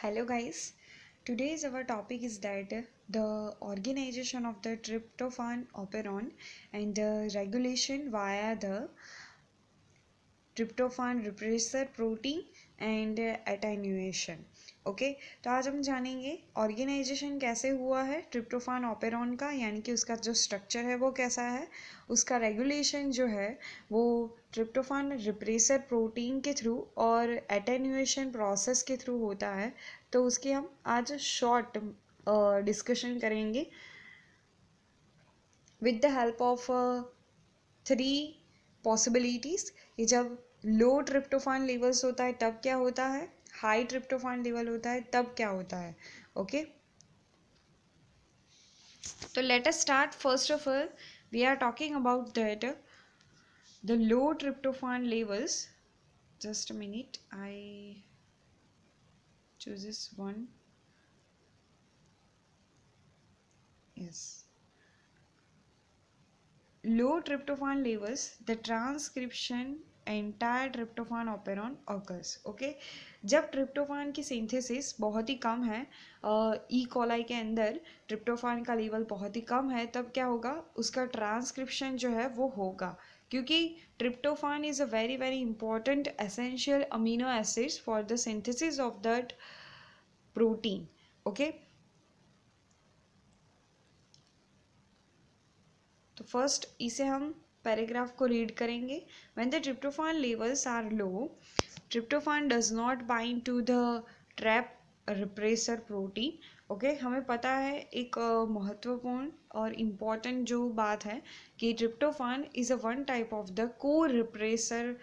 hello guys today's our topic is that uh, the organization of the tryptophan operon and the regulation via the tryptophan repressor protein and attenuation okay तो आज हम जानेंगे organisation कैसे हुआ है tryptophan operon का यानी कि उसका जो स्ट्रक्चर है वो कैसा है उसका रेगुलेशन जो है वो ट्रिप्टोफान रिप्रेसर प्रोटीन के थ्रू और एटेन्यूएशन प्रोसेस के थ्रू होता है तो उसकी हम आज शॉर्ट डिस्कशन करेंगे with the help of three possibilities ये जब लो ट्रिप्टोफान लेवल्स होता है तब क्या होता है हाई ट्रिप्टोफान लेवल होता है तब क्या होता है ओके तो let us start first of all we are talking about that the low tryptophan levels just minute I choose choose one yes low tryptophan levels the transcription entire tryptophan operon occurs okay जब tryptophan की synthesis बहुत ही कम है ई E. कॉलाई के अंदर tryptophan का level बहुत ही कम है तब क्या होगा उसका ट्रांसक्रिप्शन जो है वो होगा क्योंकि tryptophan is a very very important essential amino acids for the synthesis of that protein okay तो फर्स्ट इसे हम पैराग्राफ को रीड करेंगे when the tryptophan levels are low tryptophan does not bind to the trap repressor protein okay हमें पता है एक महत्वपूर्ण और इम्पॉर्टेंट जो बात है कि tryptophan is a one type of the corepressor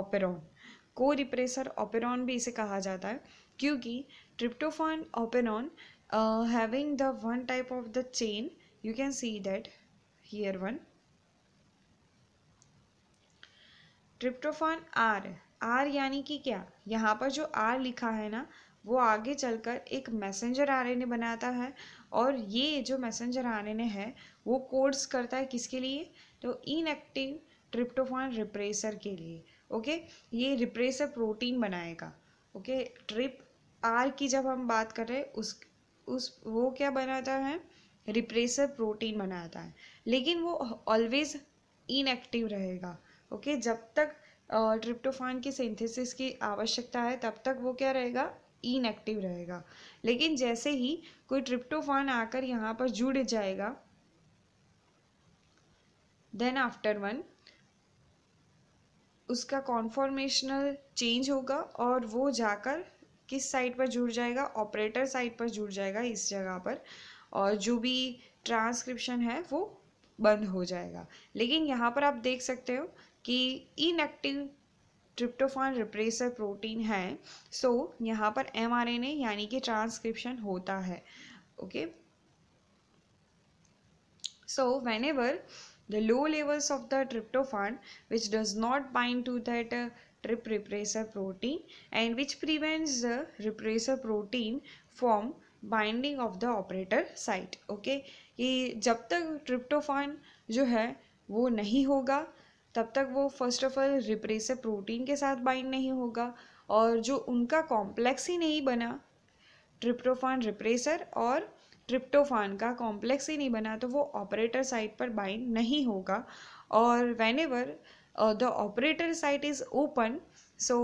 operon corepressor operon भी इसे कहा जाता है क्योंकि tryptophan operon having the one type of the chain you can see that here one tryptophan R R यानी कि क्या यहाँ पर जो आर लिखा है ना वो आगे चलकर एक मैसेंजर एन बनाता है और ये जो मैसेंजर एन है वो कोड्स करता है किसके लिए तो इनएक्टिव ट्रिप्टोफान रिप्रेसर के लिए ओके ये रिप्रेसर प्रोटीन बनाएगा ओके ट्रिप आर की जब हम बात कर रहे हैं उस उस वो क्या बनाता है रिप्रेसर प्रोटीन बनाता है लेकिन वो ऑलवेज इनएक्टिव रहेगा ओके जब तक ट्रिप्टोफान की सिंथेसिस की आवश्यकता है तब तक वो क्या रहेगा इनएक्टिव रहेगा लेकिन जैसे ही कोई ट्रिप्टोफान आकर यहाँ पर जुड़ जाएगा देन आफ्टर वन उसका कॉन्फॉर्मेशनल चेंज होगा और वो जाकर किस साइड पर जुड़ जाएगा ऑपरेटर साइड पर जुड़ जाएगा इस जगह पर और जो भी ट्रांसक्रिप्शन है वो बंद हो जाएगा लेकिन यहाँ पर आप देख सकते हो कि इनएक्टिव ट्रिप्टोफान रिप्रेसर प्रोटीन है सो so, यहाँ पर एमआरएनए यानी कि ट्रांसक्रिप्शन होता है okay so whenever the low levels of the tryptophan which does not bind to that trip repressor protein and which prevents the repressor protein form binding of the operator site okay कि जब तक tryptophan जो है वो नहीं होगा तब तक वो first of all repressive protein के साथ बाइंड नहीं होगा और जो उनका कॉम्प्लेक्स ही नहीं बना ट्रिप्टोफान रिप्रेसर और ट्रिप्टोफान का कॉम्प्लेक्स ही नहीं बना तो वो ऑपरेटर साइट पर बाइंड नहीं होगा और whenever the operator site is open so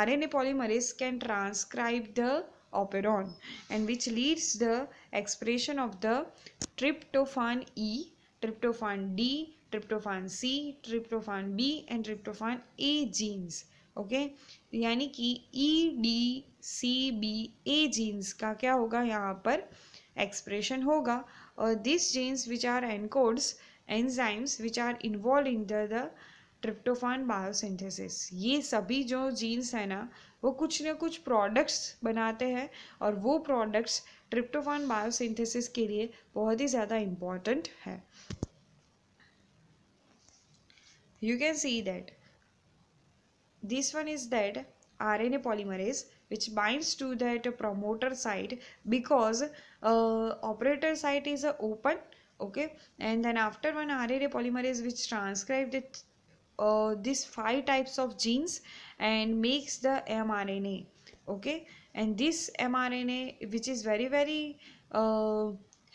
R N A polymerase can transcribe the operon and which leads the expression of the tryptophan E tryptophan D tryptophan C tryptophan B and tryptophan A genes okay यानी कि E D C B A genes का क्या होगा यहाँ पर expression होगा और this genes which are encodes enzymes which are involve in the tryptophan biosynthesis ये सभी जो जीन्स हैं ना वो कुछ ना कुछ प्रोडक्ट्स बनाते हैं और वो प्रोडक्ट्स ट्रिप्टोफान बायोसिंथेसिस के लिए बहुत ही ज़्यादा इम्पॉर्टेंट है you can see that this one is that RNA polymerase which binds to that promoter site because uh, operator site is uh, open okay and then after one RNA polymerase which transcribes it uh, these five types of genes and makes the mRNA okay and this mRNA which is very very uh,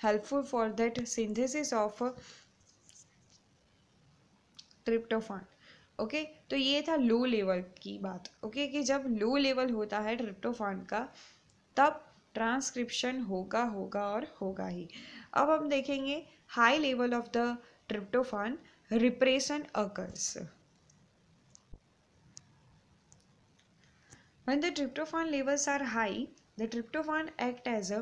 helpful for that synthesis of tryptophan okay तो ये था low level की बात okay कि जब low level होता है tryptophan का तब ट्रांसक्रिप्शन होगा होगा और होगा ही अब हम देखेंगे high level of the tryptophan repression occurs when the tryptophan levels are high the tryptophan act as a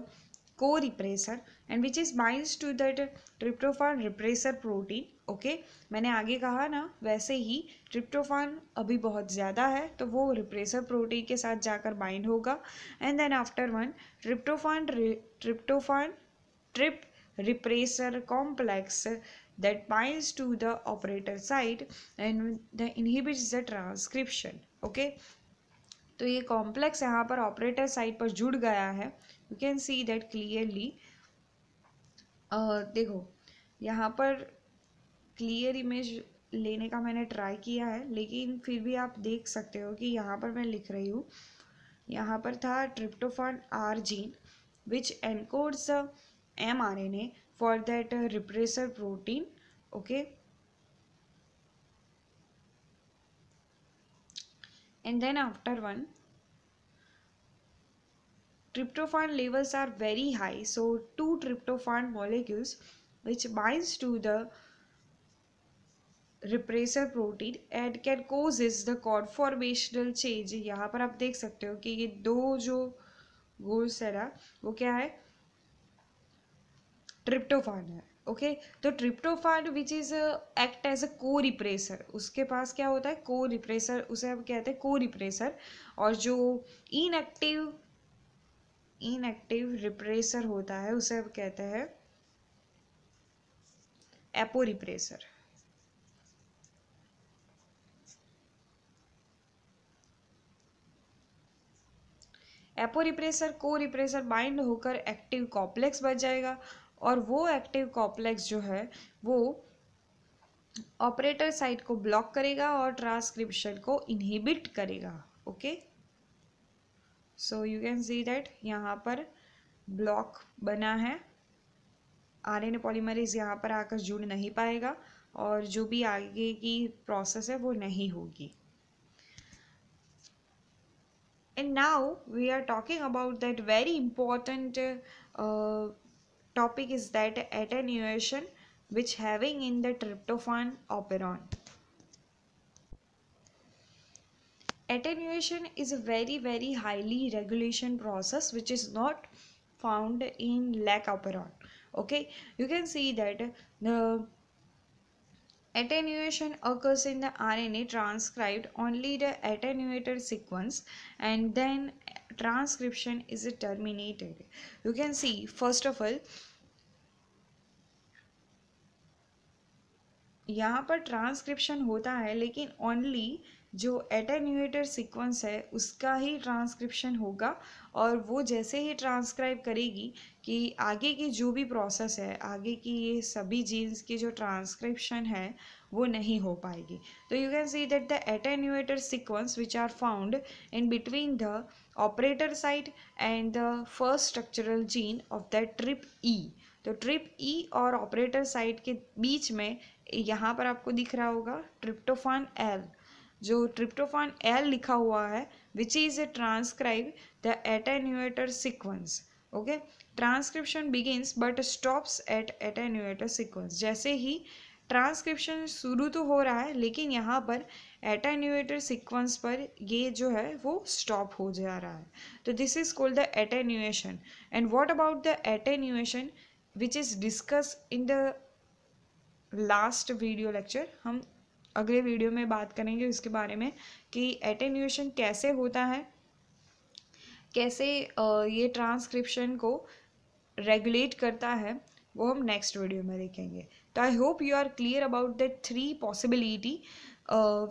co repressor and which is bind to that tryptophan repressor protein okay मैंने आगे कहा ना वैसे ही ट्रिप्टोफान अभी बहुत ज़्यादा है तो वो रिप्रेसर प्रोटीन के साथ जाकर बाइंड होगा and then after one tryptophan tryptophan trip repressor complex that bind to the operator site and the the transcription okay तो ये कॉम्प्लेक्स यहाँ पर ऑपरेटर साइट पर जुड़ गया है you can see that clearly देखो यहाँ पर क्लियर इमेज लेने का मैंने ट्राई किया है लेकिन फिर भी आप देख सकते हो कि यहाँ पर मैं लिख रही हूँ यहाँ पर था tryptophan R gene which encodes M R N A for that repressor protein okay and then after one tryptophan levels are very high so two tryptophan molecules which binds to the repressor protein and can causes the conformational change यहाँ पर आप देख सकते हो कि ये दो जो गोल्स है ना वो क्या है ट्रिप्टोफान है ओके okay? तो tryptophan which is act as a corepressor उसके पास क्या होता है को रिप्रेसर उसे हम कहते हैं को रिप्रेसर और जो इनएक्टिव इनएक्टिव रिप्रेसर होता है उसे कहते हैं aporepressor aporepressor corepressor bind होकर एक्टिव कॉम्प्लेक्स बच जाएगा और वो एक्टिव कॉम्प्लेक्स जो है वो ऑपरेटर साइट को ब्लॉक करेगा और ट्रांसक्रिप्शन को इनहिबिट करेगा okay okay? So you can see that यहाँ पर ब्लॉक बना है आर एन पॉलीमरीज यहाँ पर आकर जुड़ नहीं पाएगा और जो भी आगे की प्रोसेस है वो नहीं होगी and now we are talking about that very important topic is that attenuation which having in the tryptophan operon attenuation is a very very highly regulation process which is not found in lac operon okay you can see that the attenuation occurs in the rna transcribed only the attenuated sequence and then transcription is terminated you can see first of all यहाँ पर transcription होता है लेकिन only जो attenuator sequence है उसका ही transcription होगा और वो जैसे ही ट्रांसक्राइब करेगी कि आगे की जो भी प्रोसेस है आगे की ये सभी जीन्स की जो ट्रांसक्रिप्शन है वो नहीं हो पाएगी तो you can see that the attenuator sequence which are found in between the operator side and the first structural gene of the trp E e. तो ट्रिप ई e और ऑपरेटर साइड के बीच में यहाँ पर आपको दिख रहा होगा ट्रिप्टोफान एल जो ट्रिप्टोफान एल लिखा हुआ है which is a transcribe the attenuator sequence okay transcription begins but stops at attenuator sequence जैसे ही ट्रांसक्रिप्शन शुरू तो हो रहा है लेकिन यहाँ पर एटेन्यूएटर सिक्वेंस पर ये जो है वो स्टॉप हो जा रहा है तो this is called the attenuation and what about the attenuation which is discuss in the last video lecture हम अगले वीडियो में बात करेंगे उसके बारे में कि एटेन्यूएशन कैसे होता है कैसे ये ट्रांसक्रिप्शन को रेगुलेट करता है वो हम नेक्स्ट वीडियो में देखेंगे तो I hope you are clear about the three possibility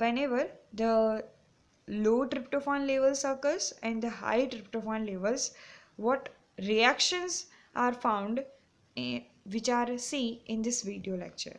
whenever the low tryptophan levels occurs and the high tryptophan levels what reactions are found which are seen in this video lecture.